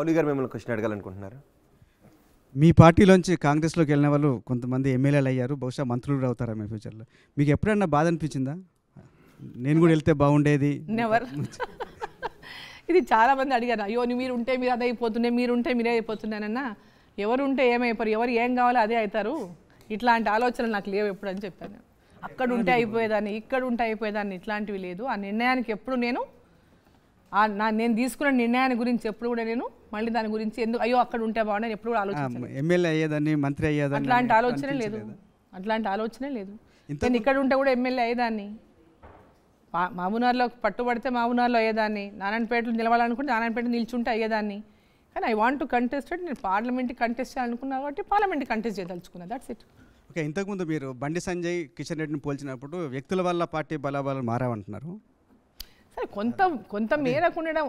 మౌలి గారు మిమ్మల్ని క్వశ్చన్ అడగాలనుకుంటున్నారు మీ పార్టీలోంచి కాంగ్రెస్లోకి వెళ్ళిన వాళ్ళు కొంతమంది ఎమ్మెల్యేలు అయ్యారు బహుశా మంత్రులు అవుతారా మీ ఫ్యూచర్లో మీకు ఎప్పుడన్నా బాధ అనిపించిందా నేను కూడా వెళ్తే బాగుండేది నెవర్ ఇది చాలామంది అడిగారు అయ్యో మీరు ఉంటే మీరు అదే అయిపోతుండే మీరు ఉంటే మీరే అయిపోతున్నానన్నా ఎవరు ఉంటే ఏమైపోరు ఎవరు ఏం కావాలో అదే అవుతారు ఇట్లాంటి ఆలోచనలు నాకు లేవు ఎప్పుడు అని చెప్పాను అక్కడ ఉంటే అయిపోయేదాన్ని ఇక్కడ ఉంటే అయిపోయేదాన్ని ఇట్లాంటివి లేదు ఆ నిర్ణయానికి ఎప్పుడు నేను నా నేను తీసుకున్న నిర్ణయాన్ని గురించి ఎప్పుడు కూడా నేను మళ్ళీ దాని గురించి ఎందుకు అయ్యో అక్కడ ఉంటే బాగుండని ఎప్పుడు కూడా ఆలోచన ఎమ్మెల్యే అయ్యేదాన్ని మంత్రి అయ్యేదాన్ని అట్లాంటి ఆలోచన లేదు అట్లాంటి ఆలోచన లేదు నేను ఇక్కడ ఉంటే కూడా ఎమ్మెల్యే అయ్యేదాన్ని మామూనార్లో పట్టుబడితే మామూనార్లో అయ్యేదాన్ని నారాయణపేటలో నిలవాలనుకుంటే నారాయణపేట నిల్చుంటే అయ్యేదాన్ని కానీ ఐ వాంట్ టు కంటెస్టెడ్ నేను పార్లమెంట్కి కంటెస్ట్ చేయాలనుకున్నాను కాబట్టి పార్లమెంట్కి కంటెస్ట్ చేయదలుచుకున్నాను దాట్స్ ఇట్ ఓకే ఇంతకుముందు మీరు బండి సంజయ్ కిషన్ రెడ్డిని పోల్చినప్పుడు వ్యక్తుల వల్ల పార్టీ బలాబాలు మారావంటున్నారు కొంత కొంత మేరకు ఉండడం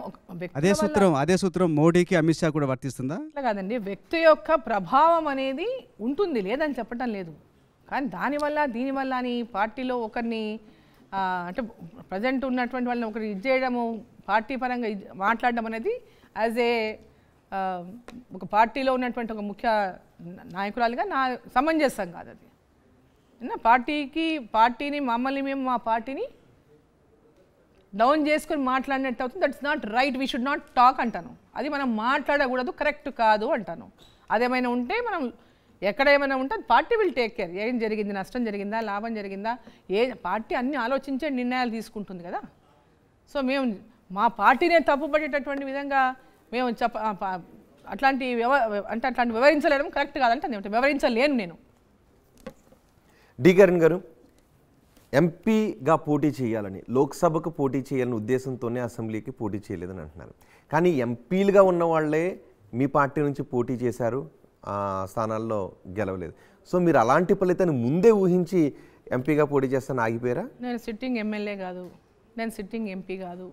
అదే సూత్రం అదే సూత్రం మోడీకి అమిత్ షా కూడా వర్తిస్తుందా అట్లా కాదండి వ్యక్తి యొక్క ప్రభావం అనేది ఉంటుంది లేదని చెప్పటం లేదు కానీ దానివల్ల దీనివల్ల అని పార్టీలో ఒకరిని అంటే ప్రజెంట్ ఉన్నటువంటి వాళ్ళని ఒకరిని ఇది చేయడము పార్టీ పరంగా మాట్లాడడం అనేది యాజ్ ఏ ఒక పార్టీలో ఉన్నటువంటి ఒక ముఖ్య నాయకురాలుగా నా సమంజసం కాదు అది పార్టీకి పార్టీని మమ్మల్ని మేము మా పార్టీని డౌన్ చేసుకుని మాట్లాడినట్టు అవుతుంది that's not right we should not talk అంటాను అది మనం మాట్లాడకూడదు కరెక్ట్ కాదు అంటాను అదేమైనా ఉంటే మనం ఎక్కడ ఏమైనా ఉంటే పార్టీ విల్ టేక్ కేర్ ఏం జరిగింది నష్టం జరిగిందా లాభం జరిగిందా ఏ పార్టీ అన్ని ఆలోచించే నిర్ణయాలు తీసుకుంటుంది కదా సో మేము మా పార్టీనే తప్పుపడేటటువంటి విధంగా మేము చెప్ప అట్లాంటి వ్యవ అంటే అట్లాంటి వివరించలేడం కరెక్ట్ కాదంటే వివరించలేను నేను డి కరణ్ గారు ఎంపీగా పోటీ చేయాలని లోక్సభకు పోటీ చేయాలని ఉద్దేశంతోనే అసెంబ్లీకి పోటీ చేయలేదని అంటున్నారు కానీ ఎంపీలుగా ఉన్న వాళ్ళే మీ పార్టీ నుంచి పోటీ చేశారు స్థానాల్లో గెలవలేదు సో మీరు అలాంటి ఫలితాన్ని ముందే ఊహించి ఎంపీగా పోటీ చేస్తాను ఆగిపోయారా నేను సిట్టింగ్ ఎమ్మెల్యే కాదు నేను సిట్టింగ్ ఎంపీ కాదు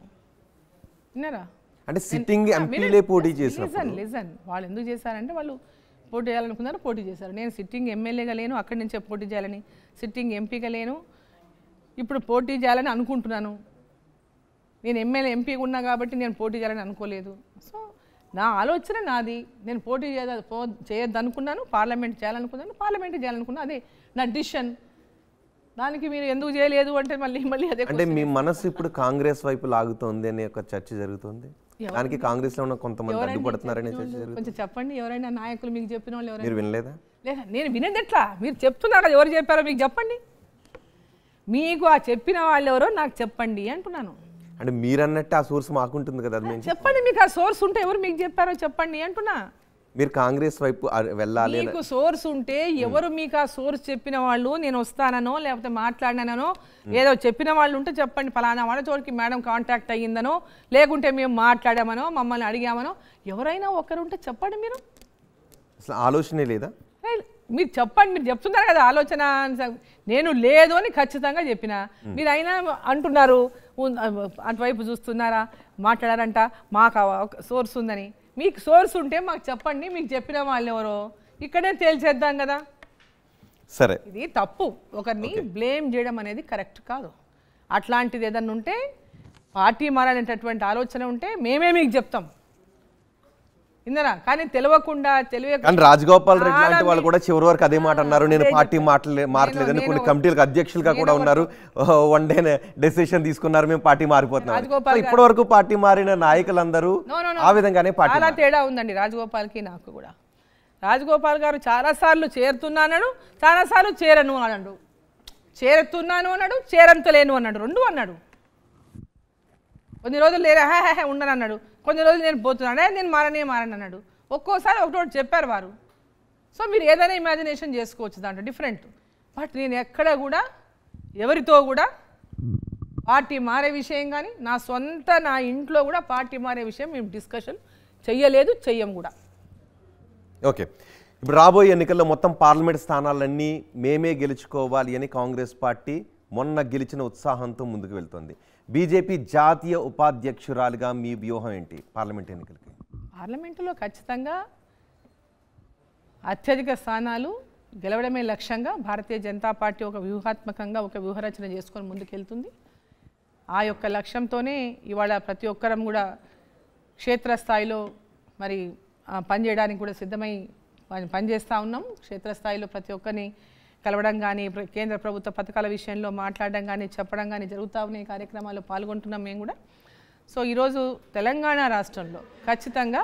విన్నారా అంటే సిట్టింగ్ ఎంపీలే పోటీ చేశారు లిజన్ వాళ్ళు ఎందుకు చేశారంటే వాళ్ళు పోటీ చేయాలనుకున్నారు పోటీ చేశారు నేను సిట్టింగ్ ఎమ్మెల్యేగా లేను అక్కడి నుంచే పోటీ చేయాలని సిట్టింగ్ ఎంపీగా లేను ఇప్పుడు పోటీ చేయాలని అనుకుంటున్నాను నేను ఎమ్మెల్యే ఎంపీగా ఉన్నా కాబట్టి నేను పోటీ చేయాలని అనుకోలేదు సో నా ఆలోచన నాది నేను పోటీ చేయ పో చేయొద్దనుకున్నాను పార్లమెంట్ చేయాలనుకున్నాను పార్లమెంట్ చేయాలనుకున్నాను అదే నా డిసిషన్ దానికి మీరు ఎందుకు చేయలేదు అంటే మళ్ళీ మళ్ళీ అదే అంటే మీ మనసు ఇప్పుడు కాంగ్రెస్ వైపు లాగుతోంది అనే ఒక చర్చ జరుగుతుంది దానికి కాంగ్రెస్ లో ఉన్న కొంతమంది అడ్డుపడుతున్నారనే చర్చ కొంచెం చెప్పండి ఎవరైనా నాయకులు మీకు చెప్పిన వాళ్ళు ఎవరైనా వినలేదా లేదా నేను వినేది ఎట్లా మీరు చెప్తున్నారు ఎవరు చెప్పారో మీకు చెప్పండి మీకు ఆ చెప్పిన వాళ్ళు ఎవరో నాకు చెప్పండి అంటున్నాను అంటే మీరన్నట్టు ఆ సోర్స్ మాకుంటుంది కదా చెప్పండి మీకు ఆ సోర్స్ ఉంటే ఎవరు మీకు చెప్పారో చెప్పండి అంటున్నా మీరు కాంగ్రెస్ వైపు వెళ్ళాలి మీకు సోర్స్ ఉంటే ఎవరు మీకు ఆ సోర్స్ చెప్పిన వాళ్ళు నేను వస్తానో లేకపోతే మాట్లాడినానో ఏదో చెప్పిన వాళ్ళు ఉంటే చెప్పండి ఫలానా వాళ్ళ చోటికి మేడం కాంటాక్ట్ అయ్యిందనో లేకుంటే మేము మాట్లాడామనో మమ్మల్ని అడిగామనో ఎవరైనా ఒకరు ఉంటే చెప్పండి మీరు అసలు ఆలోచనే లేదా మీరు చెప్పండి మీరు చెప్తున్నారు కదా ఆలోచన నేను లేదు అని ఖచ్చితంగా చెప్పిన మీరు అయినా అంటున్నారు అటువైపు చూస్తున్నారా మాట్లాడారంట మాకు సోర్స్ ఉందని మీకు సోర్స్ ఉంటే మాకు చెప్పండి మీకు చెప్పిన వాళ్ళు ఎవరో ఇక్కడే తేల్చేద్దాం కదా సరే ఇది తప్పు ఒకరిని బ్లేమ్ చేయడం అనేది కరెక్ట్ కాదు అట్లాంటిది ఏదన్నా ఉంటే పార్టీ మారాలనేటటువంటి ఆలోచన ఉంటే మేమే మీకు చెప్తాం ఇందనా కానీ తెలియకుండా తెలియకుండా రాజగోపాల్ రెడ్డి లాంటి వాళ్ళు కూడా చివరి వరకు అదే మాట అన్నారు నేను పార్టీ మాట్లే మారట్లేదని కొన్ని కమిటీలకు అధ్యక్షులుగా కూడా ఉన్నారు వన్ డే డెసిషన్ తీసుకున్నారు మేము పార్టీ మారిపోతున్నాం ఇప్పటి వరకు పార్టీ మారిన నాయకులందరూ ఆ విధంగానే పార్టీ చాలా తేడా ఉందండి కి నాకు కూడా రాజగోపాల్ గారు చాలా సార్లు చేరుతున్నానడు సార్లు చేరను అనడు చేరుతున్నాను అన్నాడు చేరంతలేను అన్నాడు రెండు అన్నాడు కొన్ని రోజులు లేరు హే ఉండను అన్నాడు కొన్ని రోజులు నేను పోతున్నాను నేను మారనే మారని అన్నాడు ఒక్కోసారి ఒకటి చెప్పారు వారు సో మీరు ఏదైనా ఇమాజినేషన్ చేసుకోవచ్చు దాంట్లో డిఫరెంట్ బట్ నేను ఎక్కడ కూడా ఎవరితో కూడా పార్టీ మారే విషయం కానీ నా సొంత నా ఇంట్లో కూడా పార్టీ మారే విషయం మేము డిస్కషన్ చెయ్యలేదు చెయ్యం కూడా ఓకే ఇప్పుడు రాబోయే ఎన్నికల్లో మొత్తం పార్లమెంట్ స్థానాలన్నీ మేమే గెలుచుకోవాలి అని కాంగ్రెస్ పార్టీ మొన్న గెలిచిన ఉత్సాహంతో ముందుకు వెళ్తోంది బీజేపీ జాతీయ ఉపాధ్యక్షురాలుగా మీ వ్యూహం ఏంటి పార్లమెంట్ ఎన్నికలకి పార్లమెంటులో ఖచ్చితంగా అత్యధిక స్థానాలు గెలవడమే లక్ష్యంగా భారతీయ జనతా పార్టీ ఒక వ్యూహాత్మకంగా ఒక వ్యూహరచన చేసుకొని ముందుకెళ్తుంది ఆ యొక్క లక్ష్యంతోనే ఇవాళ ప్రతి ఒక్కరం కూడా క్షేత్రస్థాయిలో మరి పనిచేయడానికి కూడా సిద్ధమై పనిచేస్తూ ఉన్నాం క్షేత్రస్థాయిలో ప్రతి ఒక్కరిని కలవడం కానీ కేంద్ర ప్రభుత్వ పథకాల విషయంలో మాట్లాడడం కానీ చెప్పడం కానీ జరుగుతూ ఉన్న కార్యక్రమాల్లో పాల్గొంటున్నాం మేము కూడా సో ఈరోజు తెలంగాణ రాష్ట్రంలో ఖచ్చితంగా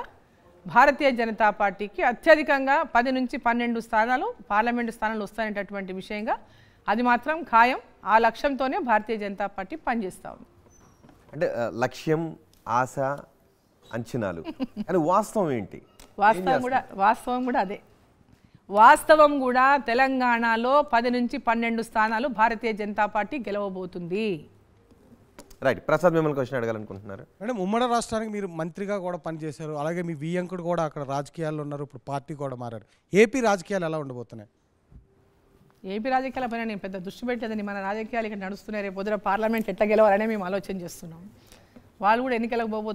భారతీయ జనతా పార్టీకి అత్యధికంగా పది నుంచి పన్నెండు స్థానాలు పార్లమెంటు స్థానాలు వస్తాయనేటటువంటి విషయంగా అది మాత్రం ఖాయం ఆ లక్ష్యంతోనే భారతీయ జనతా పార్టీ పనిచేస్తాం ఉంది అంటే లక్ష్యం ఆశ అంచనాలు వాస్తవం ఏంటి వాస్తవం కూడా వాస్తవం కూడా అదే వాస్తవం కూడా తెలంగాణలో పది నుంచి పన్నెండు స్థానాలు భారతీయ జనతా పార్టీ గెలవబోతుంది రైట్ ప్రసాద్ మిమ్మల్ని క్వశ్చన్ అడగాలనుకుంటున్నారు మేడం ఉమ్మడి రాష్ట్రానికి మీరు మంత్రిగా కూడా పనిచేశారు అలాగే మీ వియంకుడు కూడా అక్కడ రాజకీయాల్లో ఉన్నారు ఇప్పుడు పార్టీ కూడా మారారు ఏపీ రాజకీయాలు ఎలా ఉండబోతున్నాయి ఏపీ రాజకీయాల పైన నేను పెద్ద దృష్టి పెట్టేదని మన రాజకీయాలు ఇక్కడ నడుస్తున్నాయి రేపు పొద్దున పార్లమెంట్ ఎట్లా గెలవాలనే మేము ఆలోచన చేస్తున్నాం వాళ్ళు కూడా ఎన్నికలకు పోబోతున్నారు